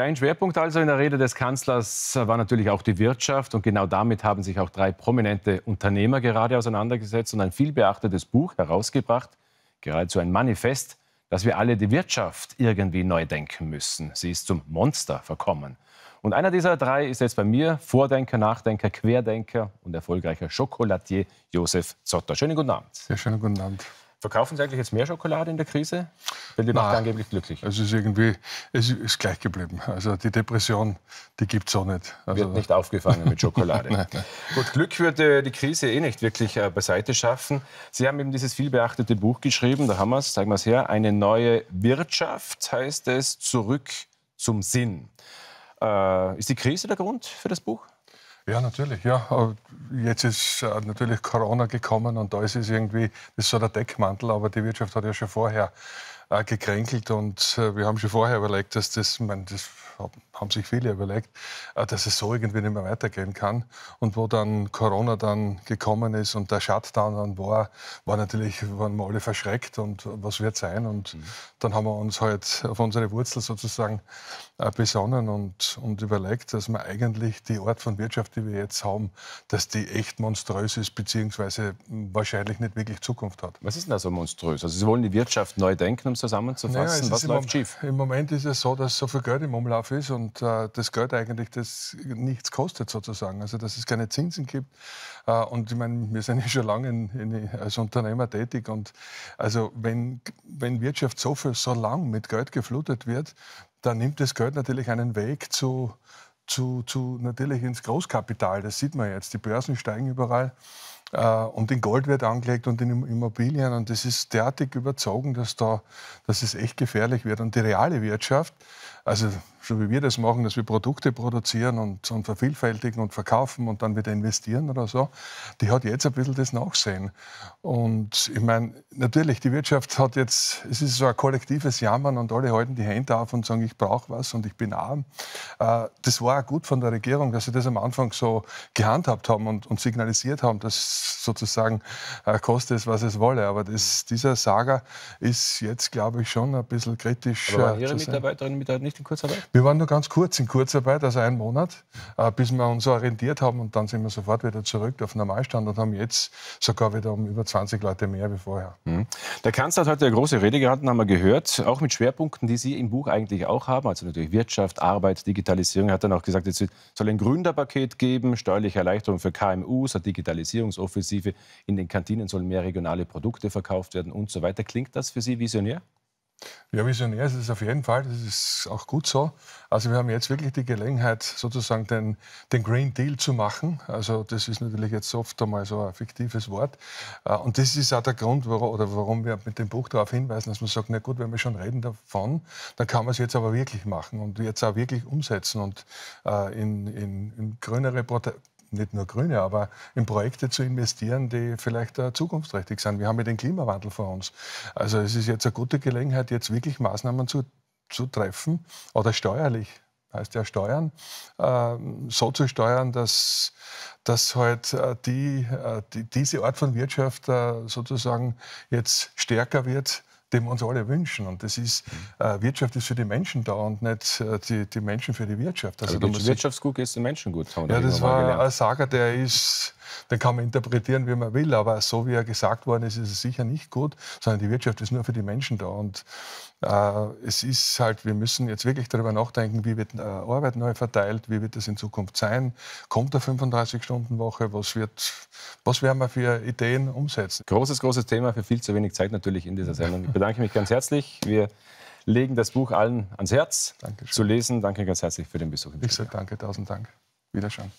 Ja, ein Schwerpunkt also in der Rede des Kanzlers war natürlich auch die Wirtschaft und genau damit haben sich auch drei prominente Unternehmer gerade auseinandergesetzt und ein vielbeachtetes Buch herausgebracht, geradezu ein Manifest, dass wir alle die Wirtschaft irgendwie neu denken müssen. Sie ist zum Monster verkommen. Und einer dieser drei ist jetzt bei mir Vordenker, Nachdenker, Querdenker und erfolgreicher Schokolatier Josef Zotter. Schönen guten Abend. Sehr schönen guten Abend. Verkaufen Sie eigentlich jetzt mehr Schokolade in der Krise? Weil die macht angeblich glücklich. Es ist irgendwie, es ist gleich geblieben. Also die Depression, die gibt es auch nicht. Also Wird nicht aufgefangen mit Schokolade. nein, Gut, Glück würde äh, die Krise eh nicht wirklich äh, beiseite schaffen. Sie haben eben dieses vielbeachtete Buch geschrieben, da haben wir es, zeigen wir es her. Eine neue Wirtschaft heißt es, zurück zum Sinn. Äh, ist die Krise der Grund für das Buch? Ja, natürlich. Ja, äh, jetzt ist äh, natürlich Corona gekommen und da ist es irgendwie, das ist so der Deckmantel, aber die Wirtschaft hat ja schon vorher äh, gekränkelt. Und äh, wir haben schon vorher überlegt, dass das, ich das haben sich viele überlegt, äh, dass es so irgendwie nicht mehr weitergehen kann. Und wo dann Corona dann gekommen ist und der Shutdown dann war, war natürlich, waren wir alle verschreckt und äh, was wird sein. Und mhm. dann haben wir uns halt auf unsere Wurzel sozusagen äh, besonnen und, und überlegt, dass man eigentlich die Art von Wirtschaft, die wir jetzt haben, dass die echt monströs ist, beziehungsweise hm, wahrscheinlich nicht wirklich Zukunft hat. Was ist denn da so monströs? Also Sie wollen die Wirtschaft neu denken, haben zusammenzufassen? Naja, was läuft schief? Im Moment ist es so, dass so viel Geld im Umlauf ist und äh, das Geld eigentlich das nichts kostet sozusagen. Also dass es keine Zinsen gibt. Äh, und ich meine, wir sind ja schon lange in, in, als Unternehmer tätig. Und also wenn, wenn Wirtschaft so viel, so lang mit Geld geflutet wird, dann nimmt das Geld natürlich einen Weg zu, zu, zu natürlich ins Großkapital. Das sieht man jetzt. Die Börsen steigen überall. Äh, und in Gold wird angelegt und in Immobilien. Und das ist derartig überzogen, dass, da, dass es echt gefährlich wird. Und die reale Wirtschaft also so wie wir das machen, dass wir Produkte produzieren und, und vervielfältigen und verkaufen und dann wieder investieren oder so, die hat jetzt ein bisschen das Nachsehen. Und ich meine, natürlich, die Wirtschaft hat jetzt, es ist so ein kollektives Jammern und alle halten die Hände auf und sagen, ich brauche was und ich bin arm. Äh, das war auch gut von der Regierung, dass sie das am Anfang so gehandhabt haben und, und signalisiert haben, dass sozusagen äh, koste es, was es wolle. Aber das, dieser Saga ist jetzt, glaube ich, schon ein bisschen kritisch. Aber waren äh, Ihre Mitarbeiterinnen und Mitarbeiter äh, nicht in Kurzarbeit? Wir waren nur ganz kurz in Kurzarbeit, also einen Monat, äh, bis wir uns orientiert haben und dann sind wir sofort wieder zurück auf Normalstand und haben jetzt sogar wieder um über 20 Leute mehr wie vorher. Mhm. Der Kanzler hat heute eine große Rede gehalten, haben wir gehört, auch mit Schwerpunkten, die Sie im Buch eigentlich auch haben, also natürlich Wirtschaft, Arbeit, Digitalisierung. Er hat dann auch gesagt, es soll ein Gründerpaket geben, steuerliche Erleichterung für KMUs, eine Digitalisierungsoffensive, in den Kantinen sollen mehr regionale Produkte verkauft werden und so weiter. Klingt das für Sie visionär? Ja, visionär ist es auf jeden Fall. Das ist auch gut so. Also wir haben jetzt wirklich die Gelegenheit, sozusagen den, den Green Deal zu machen. Also das ist natürlich jetzt oft einmal so ein fiktives Wort. Äh, und das ist auch der Grund, warum, oder warum wir mit dem Buch darauf hinweisen, dass man sagt, na gut, wenn wir schon reden davon, dann kann man es jetzt aber wirklich machen und jetzt auch wirklich umsetzen und äh, in, in, in grünere Pro nicht nur grüne, aber in Projekte zu investieren, die vielleicht äh, zukunftsträchtig sind. Wir haben ja den Klimawandel vor uns. Also es ist jetzt eine gute Gelegenheit, jetzt wirklich Maßnahmen zu, zu treffen oder steuerlich heißt ja Steuern, äh, so zu steuern, dass, dass halt äh, die, äh, die, diese Art von Wirtschaft äh, sozusagen jetzt stärker wird den wir uns alle wünschen. Und das ist, mhm. äh, Wirtschaft ist für die Menschen da und nicht äh, die, die Menschen für die Wirtschaft. Also, also Wirtschaftsgut Wirtschaftskugel ist den Menschen gut. Ja, das war ein Sager, der ist den kann man interpretieren, wie man will, aber so wie er gesagt worden ist, ist es sicher nicht gut, sondern die Wirtschaft ist nur für die Menschen da. Und äh, es ist halt, wir müssen jetzt wirklich darüber nachdenken, wie wird äh, Arbeit neu verteilt, wie wird das in Zukunft sein, kommt der 35-Stunden-Woche, was, was werden wir für Ideen umsetzen? Großes, großes Thema für viel zu wenig Zeit natürlich in dieser Sendung. Ich bedanke mich ganz herzlich. Wir legen das Buch allen ans Herz Dankeschön. zu lesen. Danke ganz herzlich für den Besuch. Ich sage danke, tausend Dank. Wiederschauen.